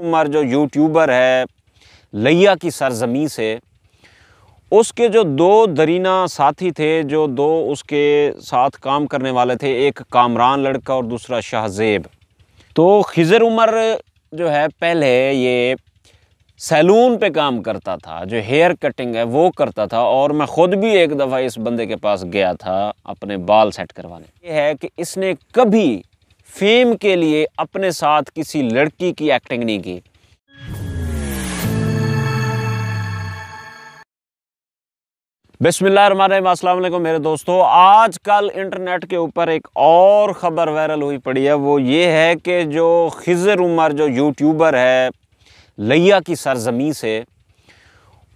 उमर जो यूट्यूबर है लिया की सरजमी से उसके जो दो दरीना साथी थे जो दो उसके साथ काम करने वाले थे एक कामरान लड़का और दूसरा शाहजेब तो खिजर उमर जो है पहले ये सैलून पे काम करता था जो हेयर कटिंग है वो करता था और मैं ख़ुद भी एक दफ़ा इस बंदे के पास गया था अपने बाल सेट करवाने ये है कि इसने कभी फेम के लिए अपने साथ किसी लड़की की एक्टिंग नहीं की बिस्मिल्लाम मेरे दोस्तों आजकल इंटरनेट के ऊपर एक और ख़बर वायरल हुई पड़ी है वो ये है कि जो खिजर उमर जो यूट्यूबर है लिया की सरजमी से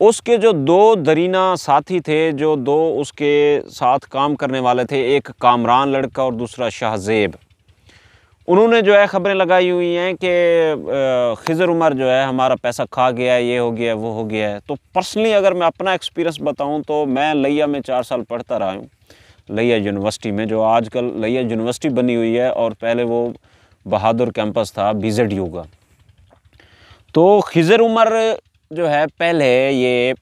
उसके जो दो दरीना साथी थे जो दो उसके साथ काम करने वाले थे एक कामरान लड़का और दूसरा शाहजेब उन्होंने जो है ख़बरें लगाई हुई हैं कि खिजर उमर जो है हमारा पैसा खा गया है ये हो गया है वो हो गया है तो पर्सनली अगर मैं अपना एक्सपीरियंस बताऊं तो मैं लिया में चार साल पढ़ता रहा हूँ लिया यूनिवर्सिटी में जो आजकल लिया यूनिवर्सिटी बनी हुई है और पहले वो बहादुर कैंपस था बी जेड का तो खिजर उमर जो है पहले ये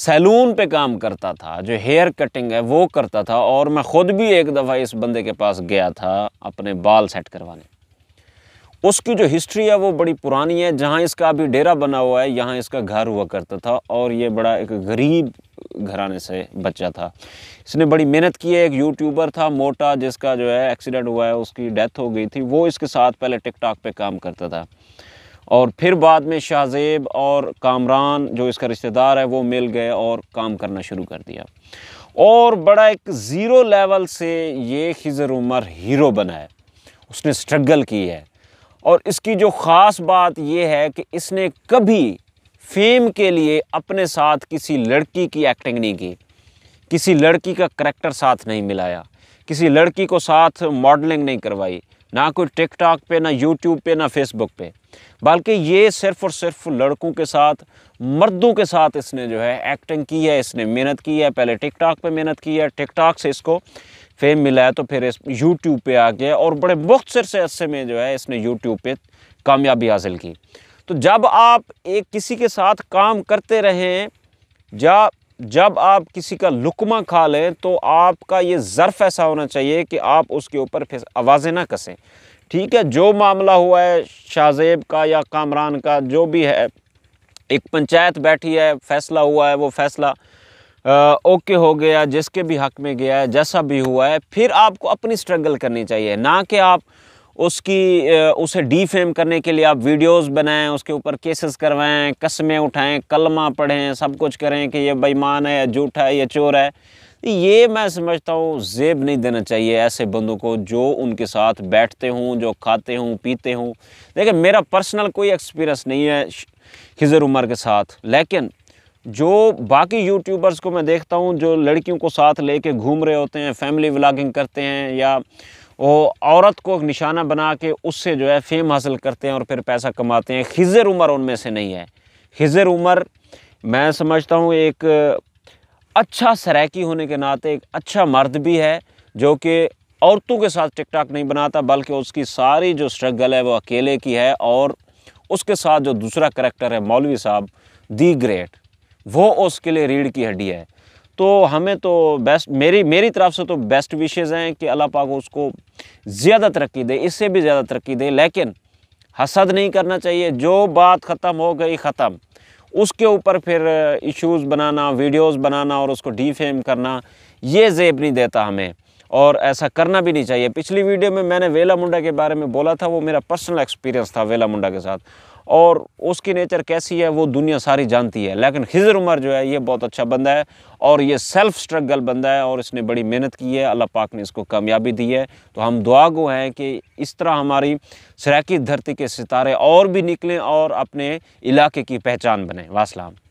सैलून पे काम करता था जो हेयर कटिंग है वो करता था और मैं ख़ुद भी एक दफ़ा इस बंदे के पास गया था अपने बाल सेट करवाने उसकी जो हिस्ट्री है वो बड़ी पुरानी है जहाँ इसका अभी डेरा बना हुआ है यहाँ इसका घर हुआ करता था और ये बड़ा एक गरीब घराने से बच्चा था इसने बड़ी मेहनत की है एक यूट्यूबर था मोटा जिसका जो है एक्सीडेंट हुआ है उसकी डेथ हो गई थी वो इसके साथ पहले टिकटॉक पे काम करता था और फिर बाद में शाहजेब और कामरान जो इसका रिश्तेदार है वो मिल गए और काम करना शुरू कर दिया और बड़ा एक ज़ीरो लेवल से ये खिजर उमर हीरो बना है उसने स्ट्रगल की है और इसकी जो ख़ास बात यह है कि इसने कभी फेम के लिए अपने साथ किसी लड़की की एक्टिंग नहीं की किसी लड़की का करेक्टर साथ नहीं मिलाया किसी लड़की को साथ मॉडलिंग नहीं करवाई ना कोई टिकटॉक पे ना यूट्यूब पे ना फेसबुक पे बल्कि ये सिर्फ़ और सिर्फ लड़कों के साथ मर्दों के साथ इसने जो है एक्टिंग की है इसने मेहनत की है पहले टिकटॉक पे मेहनत की है टिकटॉक से इसको फेम मिला है तो फिर इस यूट्यूब पे आ गया और बड़े मुख्तर से अरसे में जो है इसने यूट्यूब पे कामयाबी हासिल की तो जब आप एक किसी के साथ काम करते रहें या जब आप किसी का लुकमा खा लें तो आपका ये ज़र्फ़ ऐसा होना चाहिए कि आप उसके ऊपर फिर आवाज़ें ना कसें ठीक है जो मामला हुआ है शाहजेब का या कामरान का जो भी है एक पंचायत बैठी है फैसला हुआ है वो फैसला आ, ओके हो गया जिसके भी हक में गया है जैसा भी हुआ है फिर आपको अपनी स्ट्रगल करनी चाहिए ना कि आप उसकी उसे डीफेम करने के लिए आप वीडियोस बनाएं उसके ऊपर केसेस करवाएं कस्में उठाएं कलमा पढ़ें सब कुछ करें कि ये बेईमान है या झूठा है या चोर है ये मैं समझता हूँ जेब नहीं देना चाहिए ऐसे बंदों को जो उनके साथ बैठते हों जो खाते हों पीते हों देखिए मेरा पर्सनल कोई एक्सपीरियंस नहीं है खिजर उमर के साथ लेकिन जो बाकी यूट्यूबर्स को मैं देखता हूँ जो लड़कियों को साथ लेके घूम रहे होते हैं फैमिली व्लागिंग करते हैं या वो औरत को निशाना बना के उससे जो है फेम हासिल करते हैं और फिर पैसा कमाते हैं खिजर उमर उनमें से नहीं है खिजर उमर मैं समझता हूँ एक अच्छा सराकी होने के नाते एक अच्छा मर्द भी है जो कि औरतों के साथ टाक नहीं बनाता बल्कि उसकी सारी जो स्ट्रगल है वो अकेले की है और उसके साथ जो दूसरा करेक्टर है मौलवी साहब दी ग्रेट वो उसके लिए रीढ़ की हड्डी है तो हमें तो बेस्ट मेरी मेरी तरफ से तो बेस्ट विशेज़ हैं कि अल्लाह पाक उसको ज़्यादा तरक्की दे इससे भी ज़्यादा तरक्की दे लेकिन हसद नहीं करना चाहिए जो बात ख़त्म हो गई ख़त्म उसके ऊपर फिर इश्यूज़ बनाना वीडियोस बनाना और उसको डीफेम करना ये जेब नहीं देता हमें और ऐसा करना भी नहीं चाहिए पिछली वीडियो में मैंने वेला मुंडा के बारे में बोला था वो मेरा पर्सनल एक्सपीरियंस था वेला मुंडा के साथ और उसकी नेचर कैसी है वो दुनिया सारी जानती है लेकिन खिजर उमर जो है ये बहुत अच्छा बंदा है और ये सेल्फ स्ट्रगल बंदा है और इसने बड़ी मेहनत की है अल्लाह पाक ने इसको कामयाबी दी है तो हम दुआ गो हैं कि इस तरह हमारी सराकी धरती के सितारे और भी निकलें और अपने इलाके की पहचान बने वासलाम